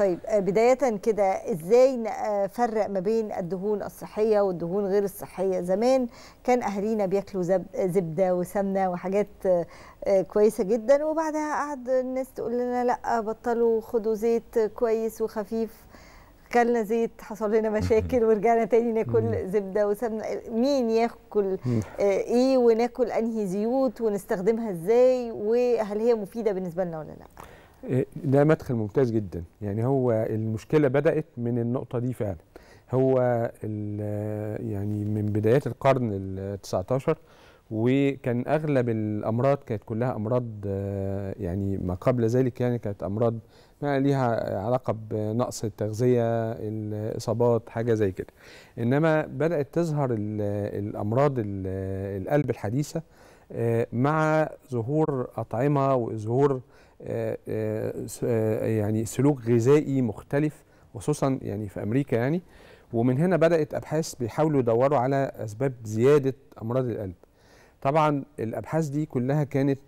طيب آه، بداية كده ازاي نفرق آه، ما بين الدهون الصحية والدهون غير الصحية زمان كان اهالينا بياكلوا زبدة وسمنة وحاجات آه، كويسة جدا وبعدها قعد الناس تقول لنا لا بطلوا خدوا زيت كويس وخفيف كلنا زيت حصل لنا مشاكل ورجعنا تاني ناكل زبده وسمنه مين ياكل ايه وناكل انهي زيوت ونستخدمها ازاي وهل هي مفيده بالنسبه لنا ولا لا ده مدخل ممتاز جدا يعني هو المشكله بدات من النقطه دي فعلا هو يعني من بدايات القرن ال 19 وكان اغلب الامراض كانت كلها امراض يعني ما قبل ذلك يعني كانت امراض ما ليها علاقه بنقص التغذيه الاصابات حاجه زي كده انما بدات تظهر الامراض القلب الحديثه آه، مع ظهور أطعمة وظهور آه، آه، يعني سلوك غذائي مختلف خصوصا يعني في أمريكا يعني ومن هنا بدأت أبحاث بيحاولوا يدوروا على أسباب زيادة أمراض القلب طبعا الأبحاث دي كلها كانت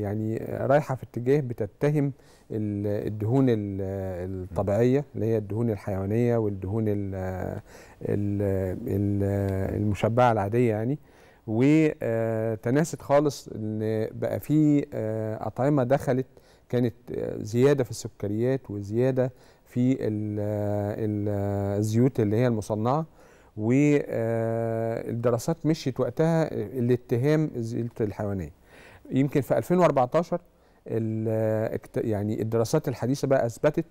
يعني رايحة في اتجاه بتتهم الدهون الطبيعية اللي هي الدهون الحيوانية والدهون المشبعة العادية يعني وتناست خالص ان بقى في آه، اطعمه دخلت كانت آه، زياده في السكريات وزياده في آه، الزيوت اللي هي المصنعه والدراسات مشيت وقتها الاتهام الزيوت الحيوانيه يمكن في 2014 يعني الدراسات الحديثه بقى اثبتت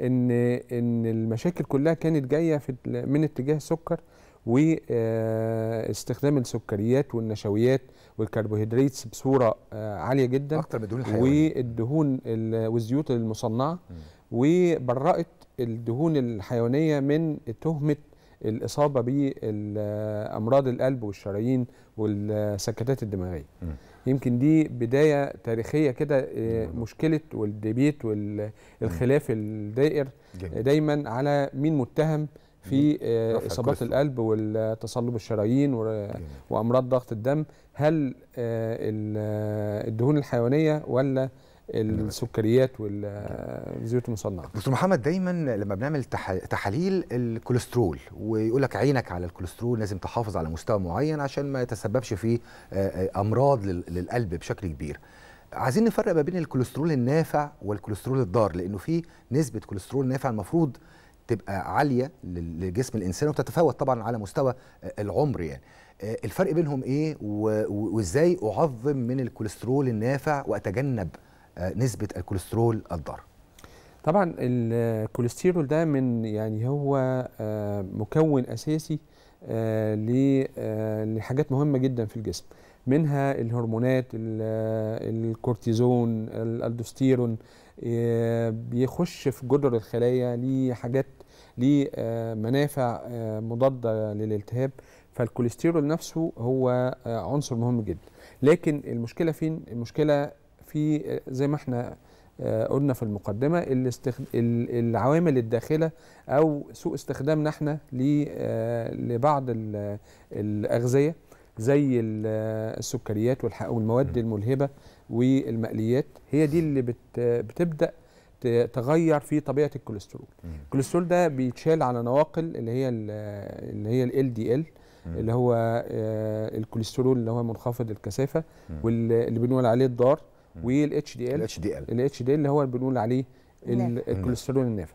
ان ان المشاكل كلها كانت جايه من اتجاه السكر واستخدام السكريات والنشويات والكربوهيدرات بصوره آه، عاليه جدا اكتر من الدهون الحيوانيه والدهون والزيوت المصنعه وبرأت الدهون الحيوانيه من تهمه الاصابه بامراض القلب والشرايين والسكتات الدماغيه م. يمكن دي بدايه تاريخيه كده آه، مشكله والديبيت والخلاف الدائر دايما على مين متهم في آه، اصابات القلب والتصلب الشرايين وامراض ضغط الدم هل آه، الدهون الحيوانيه ولا السكريات والزيوت المصنعه دكتور محمد دايما لما بنعمل تحاليل الكوليسترول ويقول لك عينك على الكوليسترول لازم تحافظ على مستوى معين عشان ما يتسببش في آه، امراض للقلب بشكل كبير عايزين نفرق ما بين الكوليسترول النافع والكوليسترول الضار لانه في نسبه كوليسترول نافع المفروض تبقى عاليه لجسم الانسان وبتتفاوت طبعا على مستوى آه، العمر يعني آه، الفرق بينهم ايه وازاي اعظم من الكوليسترول النافع واتجنب آه، نسبه الكوليسترول الضار طبعا الكوليسترول ده من يعني هو آه، مكون اساسي آه، آه، لحاجات مهمه جدا في الجسم منها الهرمونات الكورتيزون الالدوستيرون بيخش في جدر الخلايا ليه حاجات ليه منافع مضاده للالتهاب فالكوليسترول نفسه هو عنصر مهم جدا لكن المشكله فين المشكله في زي ما احنا آه، قلنا في المقدمه العوامل الداخله او سوء استخدامنا احنا آه، لبعض الاغذيه زي آه، السكريات والمواد الملهبه والمقليات هي دي اللي بتبدا تغير في طبيعه الكوليسترول الكوليسترول ده بيتشال على نواقل اللي هي اللي هي ال دي ال اللي هو الكوليسترول اللي هو منخفض الكثافه واللي بنقول عليه الضار والاتش دي ال الاتش دي ال اللي هو بنقول عليه الكوليسترول النافع